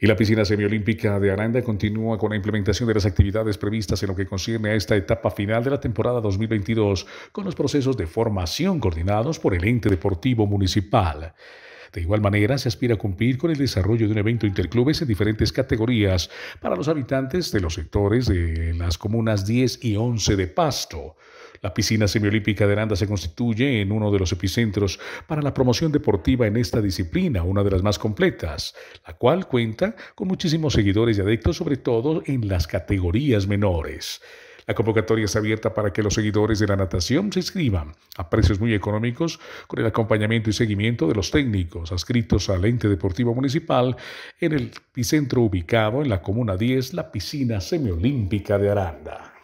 Y la piscina semiolímpica de Aranda continúa con la implementación de las actividades previstas en lo que concierne a esta etapa final de la temporada 2022 con los procesos de formación coordinados por el ente deportivo municipal. De igual manera, se aspira a cumplir con el desarrollo de un evento interclubes en diferentes categorías para los habitantes de los sectores de las comunas 10 y 11 de Pasto la piscina semiolímpica de Aranda se constituye en uno de los epicentros para la promoción deportiva en esta disciplina, una de las más completas, la cual cuenta con muchísimos seguidores y adeptos, sobre todo en las categorías menores. La convocatoria está abierta para que los seguidores de la natación se inscriban a precios muy económicos con el acompañamiento y seguimiento de los técnicos adscritos al ente deportivo municipal en el epicentro ubicado en la Comuna 10, la piscina semiolímpica de Aranda.